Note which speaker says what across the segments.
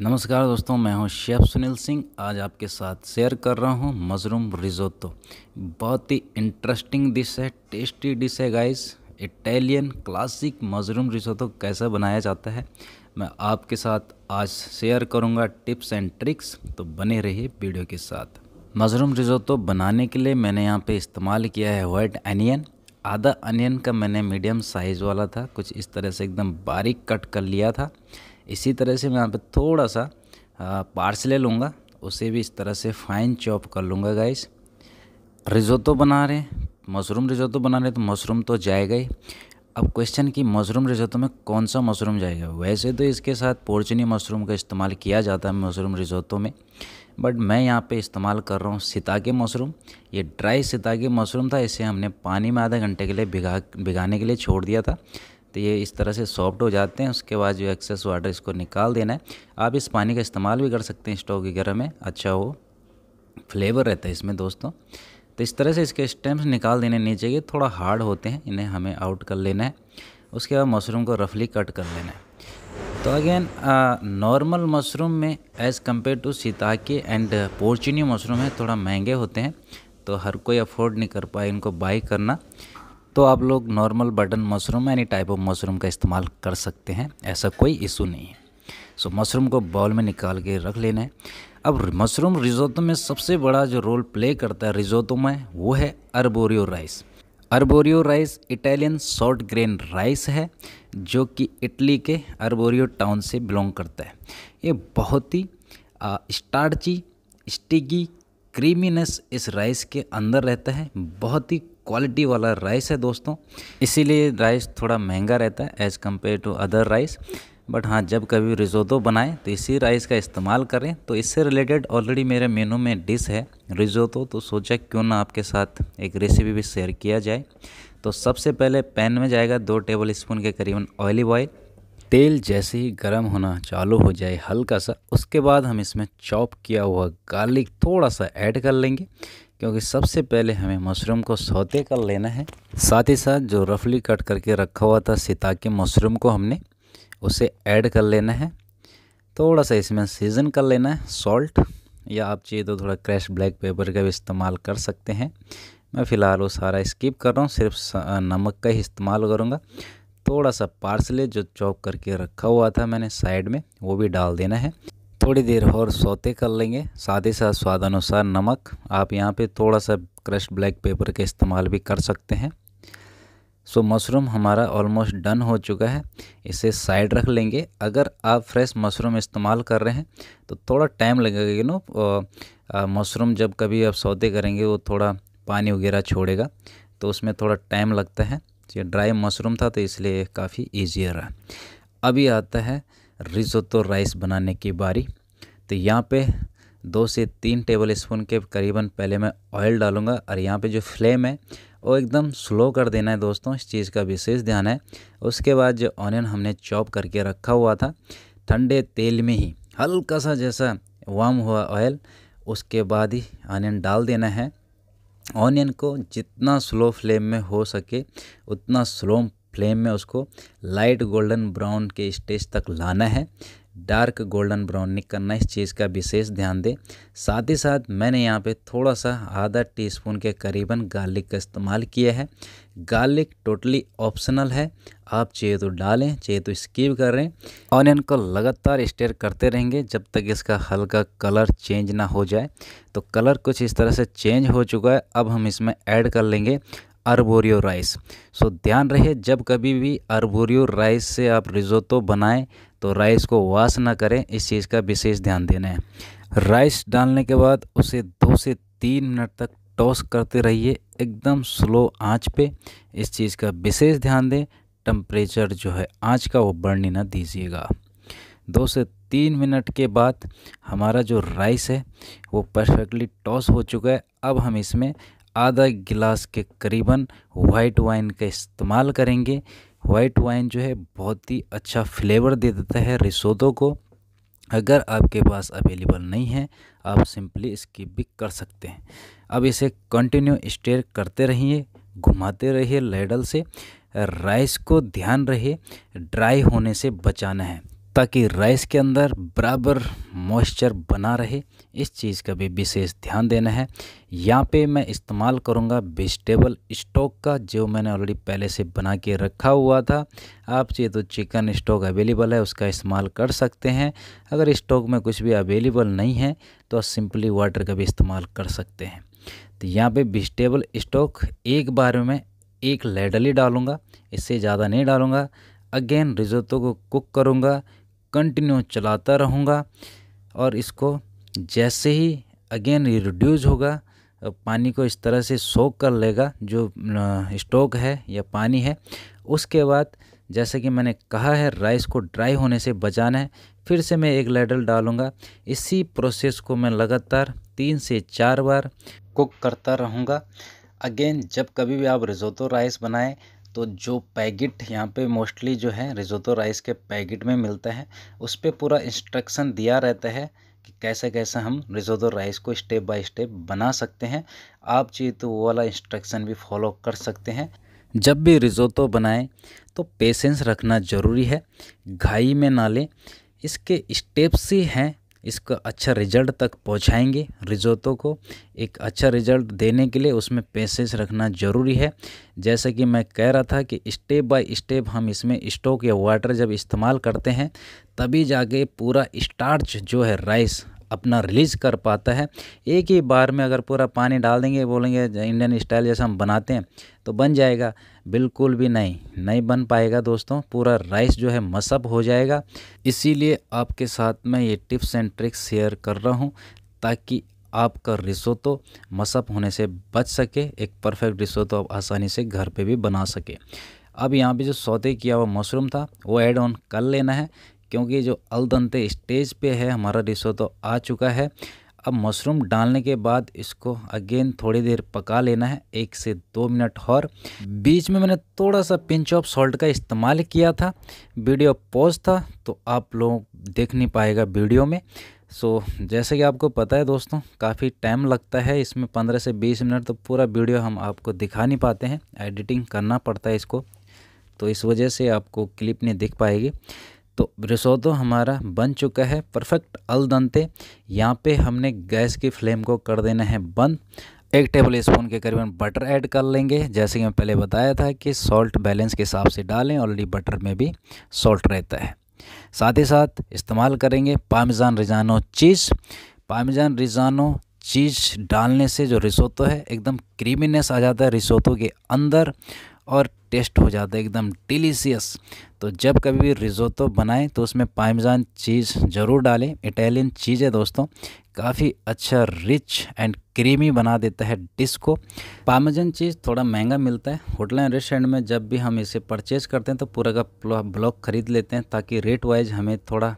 Speaker 1: नमस्कार दोस्तों मैं हूं शेफ सुनील सिंह आज आपके साथ शेयर कर रहा हूं मशरूम रिजोतो बहुत ही इंटरेस्टिंग डिश है टेस्टी डिश है guys Italian classic mushroom risotto कैसे बनाया जाता है मैं आपके साथ आज शेयर करूंगा टिप्स एंड ट्रिक्स तो बने रहिए वीडियो के साथ मशरूम रिजोतो बनाने के लिए मैंने यहाँ पर इस्तेमाल किया है वाइट अनियन आधा अनियन का मैंने मीडियम साइज़ वाला था कुछ इस तरह से एकदम बारीक कट कर लिया था इसी तरह से मैं यहाँ पर थोड़ा सा पार्स ले लूँगा उसे भी इस तरह से फाइन चॉप कर लूँगा गाइस रिजोतो बना रहे मशरूम रिजोतो बना रहे तो मशरूम तो जाएगा ही अब क्वेश्चन कि मशरूम रिजोतो में कौन सा मशरूम जाएगा वैसे तो इसके साथ पोर्चनी मशरूम का इस्तेमाल किया जाता है मशरूम रिजोतो में बट मैं यहाँ पे इस्तेमाल कर रहा हूँ के मशरूम ये ड्राई के मशरूम था इसे हमने पानी में आधा घंटे के लिए भिगा भिगाने के लिए छोड़ दिया था तो ये इस तरह से सॉफ्ट हो जाते हैं उसके बाद जो एक्सेस वाटर इसको निकाल देना है आप इस पानी का इस्तेमाल भी कर सकते हैं स्टोव वगैरह में अच्छा हो फ्लेवर रहता है इसमें दोस्तों तो इस तरह से इसके स्टेम्स निकाल देने नहीं चाहिए थोड़ा हार्ड होते हैं इन्हें हमें आउट कर लेना है उसके बाद मशरूम को रफली कट कर लेना है तो अगेन नॉर्मल मशरूम में as compare to shiitake and porcini mushroom है थोड़ा महंगे होते हैं तो हर कोई अफोर्ड नहीं कर पाए इनको बाई करना तो आप लोग normal button mushroom any type of mushroom का इस्तेमाल कर सकते हैं ऐसा कोई इशू नहीं है सो so, मशरूम को बाउल में निकाल के रख लेना है अब मशरूम रिजोतो में सबसे बड़ा जो रोल प्ले करता है रिजोतो में वो है arborio rice arborio rice Italian short grain rice है जो कि इटली के अरबोरियो टाउन से बिलोंग करता है ये बहुत ही स्टार्ची स्टिकी क्रीमीनेस इस राइस के अंदर रहता है बहुत ही क्वालिटी वाला राइस है दोस्तों इसीलिए राइस थोड़ा महंगा रहता है as compare to other rice but हाँ जब कभी रिजोतो बनाएं तो इसी राइस का इस्तेमाल करें तो इससे रिलेटेड ऑलरेडी मेरे मेनू में डिश है रिजोतो तो सोचा क्यों ना आपके साथ एक रेसिपी भी शेयर किया जाए तो सबसे पहले पैन में जाएगा दो टेबल स्पून के करीबन ऑयली ऑयल तेल जैसे ही गर्म होना चालू हो जाए हल्का सा उसके बाद हम इसमें चॉप किया हुआ गार्लिक थोड़ा सा ऐड कर लेंगे क्योंकि सबसे पहले हमें मशरूम को सौते कर लेना है साथ ही साथ जो रफली कट करके रखा हुआ था सीता के मशरूम को हमने उसे ऐड कर लेना है थोड़ा सा इसमें सीज़न कर लेना है सॉल्ट या आप चाहिए तो थोड़ा क्रैश ब्लैक पेपर का भी इस्तेमाल कर सकते हैं मैं फ़िलहाल वो सारा स्किप कर रहा हूँ सिर्फ नमक का ही इस्तेमाल करूँगा थोड़ा सा पार्सले जो चॉप करके रखा हुआ था मैंने साइड में वो भी डाल देना है थोड़ी देर और सौते कर लेंगे साथ ही साथ स्वादानुसार नमक आप यहाँ पे थोड़ा सा क्रश ब्लैक पेपर का इस्तेमाल भी कर सकते हैं सो मशरूम हमारा ऑलमोस्ट डन हो चुका है इसे साइड रख लेंगे अगर आप फ्रेश मशरूम इस्तेमाल कर रहे हैं तो थोड़ा टाइम लगेगा यू नो मशरूम जब कभी आप सौदे करेंगे वो थोड़ा पानी वगैरह छोड़ेगा तो उसमें थोड़ा टाइम लगता है ये ड्राई मशरूम था तो इसलिए काफ़ी ईजियर रहा अभी आता है रिजोतो राइस बनाने की बारी तो यहाँ पे दो से तीन टेबल स्पून के करीबन पहले मैं ऑयल डालूँगा और यहाँ पे जो फ्लेम है वो एकदम स्लो कर देना है दोस्तों इस चीज़ का विशेष ध्यान है उसके बाद जो ऑनियन हमने चॉप करके रखा हुआ था ठंडे तेल में ही हल्का सा जैसा वार्म हुआ ऑयल उसके बाद ही ऑनियन डाल देना है ऑनियन को जितना स्लो फ्लेम में हो सके उतना स्लो फ्लेम में उसको लाइट गोल्डन ब्राउन के स्टेज तक लाना है डार्क गोल्डन ब्राउन करना इस चीज़ का विशेष ध्यान दें साथ ही साथ मैंने यहाँ पे थोड़ा सा आधा टीस्पून के करीबन गार्लिक का इस्तेमाल किया है गार्लिक टोटली ऑप्शनल है आप चाहे तो डालें चाहे तो स्कीप करें ऑनियन को लगातार स्टेयर करते रहेंगे जब तक इसका हल्का कलर चेंज ना हो जाए तो कलर कुछ इस तरह से चेंज हो चुका है अब हम इसमें ऐड कर लेंगे अरबोरियो राइस सो ध्यान रहे जब कभी भी अरबोरियो राइस से आप रिजोतो बनाएं तो राइस को वाश ना करें इस चीज़ का विशेष ध्यान देना है राइस डालने के बाद उसे दो से तीन मिनट तक टॉस करते रहिए एकदम स्लो आंच पे इस चीज़ का विशेष ध्यान दें टम्परेचर जो है आँच का वो बढ़ने ना दीजिएगा दो से तीन मिनट के बाद हमारा जो राइस है वो परफेक्टली टॉस हो चुका है अब हम इसमें आधा गिलास के करीबन वाइट वाइन का इस्तेमाल करेंगे वाइट वाइन जो है बहुत ही अच्छा फ्लेवर दे देता है रिसोदो को अगर आपके पास अवेलेबल नहीं है आप सिंपली इसकी भी कर सकते हैं अब इसे कंटिन्यू स्टेयर करते रहिए घुमाते रहिए लेडल से राइस को ध्यान रहे ड्राई होने से बचाना है ताकि राइस के अंदर बराबर मॉइस्चर बना रहे इस चीज़ का भी विशेष ध्यान देना है यहाँ पे मैं इस्तेमाल करूँगा वेजिटेबल स्टॉक का जो मैंने ऑलरेडी पहले से बना के रखा हुआ था आप चाहिए तो चिकन स्टॉक अवेलेबल है उसका इस्तेमाल कर सकते हैं अगर स्टॉक में कुछ भी अवेलेबल नहीं है तो सिंपली वाटर का भी इस्तेमाल कर सकते हैं तो यहाँ पर वेजिटेबल स्टॉक एक बार में एक लेडल ही डालूँगा इससे ज़्यादा नहीं डालूँगा अगेन रिजोतों को कुक करूँगा कंटिन्यू चलाता रहूँगा और इसको जैसे ही अगेन ये रिड्यूज़ होगा पानी को इस तरह से सोख कर लेगा जो स्टोक है या पानी है उसके बाद जैसे कि मैंने कहा है राइस को ड्राई होने से बचाना है फिर से मैं एक लेडल डालूँगा इसी प्रोसेस को मैं लगातार तीन से चार बार कुक करता रहूँगा अगेन जब कभी भी आप रिजोतो राइस बनाएं तो जो पैकेट यहाँ पे मोस्टली जो है रिजोतो राइस के पैकेट में मिलता है उस पर पूरा इंस्ट्रक्शन दिया रहता है कि कैसे कैसे हम रिजोतो राइस को स्टेप बाय स्टेप बना सकते हैं आप चाहिए तो वो वाला इंस्ट्रक्शन भी फॉलो कर सकते हैं जब भी रिजोतो बनाएं तो पेशेंस रखना ज़रूरी है घाई में ना लें इसके स्टेप्स ही हैं इसका अच्छा रिजल्ट तक पहुंचाएंगे रिजोतों को एक अच्छा रिजल्ट देने के लिए उसमें पेशेंस रखना ज़रूरी है जैसा कि मैं कह रहा था कि स्टेप बाय स्टेप हम इसमें स्टोक या वाटर जब इस्तेमाल करते हैं तभी जाके पूरा स्टार्च जो है राइस अपना रिलीज़ कर पाता है एक ही बार में अगर पूरा पानी डाल देंगे बोलेंगे इंडियन स्टाइल जैसा हम बनाते हैं तो बन जाएगा बिल्कुल भी नहीं नहीं बन पाएगा दोस्तों पूरा राइस जो है मसअप हो जाएगा इसीलिए आपके साथ में ये टिप्स एंड ट्रिक्स शेयर कर रहा हूँ ताकि आपका तो मसअप होने से बच सके एक परफेक्ट तो आप आसानी से घर पे भी बना सके अब यहाँ पे जो सौते किया हुआ मशरूम था वो ऐड ऑन कर लेना है क्योंकि जो अलदंते स्टेज पे है हमारा रिसो तो आ चुका है अब मशरूम डालने के बाद इसको अगेन थोड़ी देर पका लेना है एक से दो मिनट और बीच में मैंने थोड़ा सा पिंच ऑफ सॉल्ट का इस्तेमाल किया था वीडियो पॉज था तो आप लोग देख नहीं पाएगा वीडियो में सो so, जैसे कि आपको पता है दोस्तों काफ़ी टाइम लगता है इसमें पंद्रह से बीस मिनट तो पूरा वीडियो हम आपको दिखा नहीं पाते हैं एडिटिंग करना पड़ता है इसको तो इस वजह से आपको क्लिप नहीं दिख पाएगी तो रिसोतो हमारा बन चुका है परफेक्ट अल दंते यहाँ पे हमने गैस की फ्लेम को कर देना है बंद एक टेबल स्पून के करीबन बटर ऐड कर लेंगे जैसे कि मैं पहले बताया था कि सॉल्ट बैलेंस के हिसाब से डालें ऑलरेडी बटर में भी सॉल्ट रहता है साथ ही साथ इस्तेमाल करेंगे पामिजान रिजानो चीज़ पामिजान रिजानो चीज़ डालने से जो रिसोतो है एकदम क्रीमीनेस आ जाता है रिसोतो के अंदर और टेस्ट हो जाता है एकदम डिलीशियस तो जब कभी भी रिजोतो बनाएं तो उसमें पाइमजान चीज़ ज़रूर डालें इटालियन चीज़ है दोस्तों काफ़ी अच्छा रिच एंड क्रीमी बना देता है डिश को पामजन चीज़ थोड़ा महंगा मिलता है होटल एंड रेस्टोरेंट में जब भी हम इसे परचेज करते हैं तो पूरा का ब्लॉक ख़रीद लेते हैं ताकि रेट वाइज हमें थोड़ा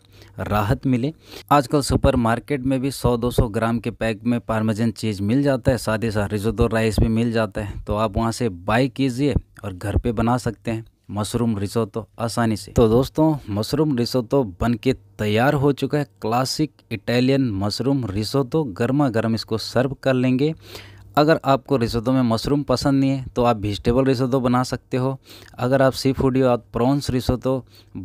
Speaker 1: राहत मिले आजकल सुपर मार्केट में भी 100-200 ग्राम के पैक में पार्मेजन चीज़ मिल जाता है साथ ही साथ रिजोदो राइस भी मिल जाता है तो आप वहाँ से बाई कीजिए और घर पे बना सकते हैं मशरूम तो आसानी से तो दोस्तों मशरूम बन बनके तैयार हो चुका है क्लासिक इटालियन मशरूम तो गर्मा गर्म इसको सर्व कर लेंगे अगर आपको रिसोतो में मशरूम पसंद नहीं है तो आप वेजिटेबल रिसोतो बना सकते हो अगर आप सी फूड या प्रॉन्स रिसोतो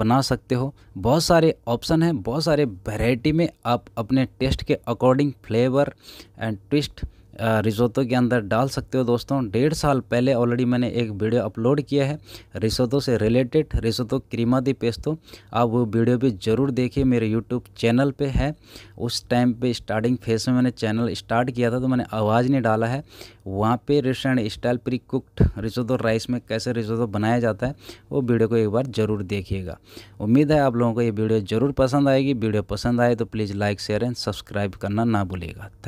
Speaker 1: बना सकते हो बहुत सारे ऑप्शन हैं बहुत सारे वैरायटी में आप अपने टेस्ट के according flavour and twist risotto के अंदर डाल सकते हो दोस्तों डेढ़ साल पहले ऑलरेडी मैंने एक वीडियो अपलोड किया है रिसोतो से रिलेटेड रिसोतो क्रीमा दी पेस्तो आप वो वीडियो भी ज़रूर देखिए मेरे यूट्यूब चैनल पे है उस टाइम पे स्टार्टिंग फेज में मैंने चैनल स्टार्ट किया था तो मैंने आवाज़ नहीं डाला है वहाँ पर restaurant style pre cooked risotto rice में कैसे रिसोतो बनाया जाता है वो वीडियो को एक बार ज़रूर देखिएगा उम्मीद है आप लोगों को ये वीडियो ज़रूर पसंद आएगी वीडियो पसंद आए तो please like share and subscribe करना ना भूलेगा थैंक